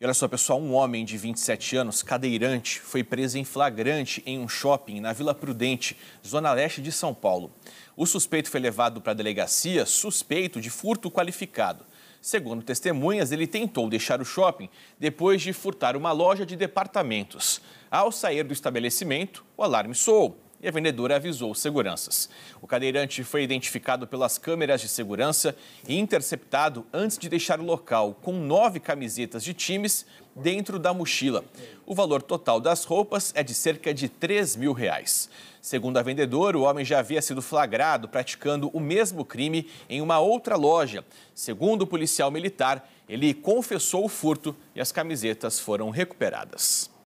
E olha só, pessoal, um homem de 27 anos, cadeirante, foi preso em flagrante em um shopping na Vila Prudente, zona leste de São Paulo. O suspeito foi levado para a delegacia suspeito de furto qualificado. Segundo testemunhas, ele tentou deixar o shopping depois de furtar uma loja de departamentos. Ao sair do estabelecimento, o alarme soou e a vendedora avisou seguranças. O cadeirante foi identificado pelas câmeras de segurança e interceptado antes de deixar o local, com nove camisetas de times dentro da mochila. O valor total das roupas é de cerca de 3 mil reais. Segundo a vendedora, o homem já havia sido flagrado praticando o mesmo crime em uma outra loja. Segundo o policial militar, ele confessou o furto e as camisetas foram recuperadas.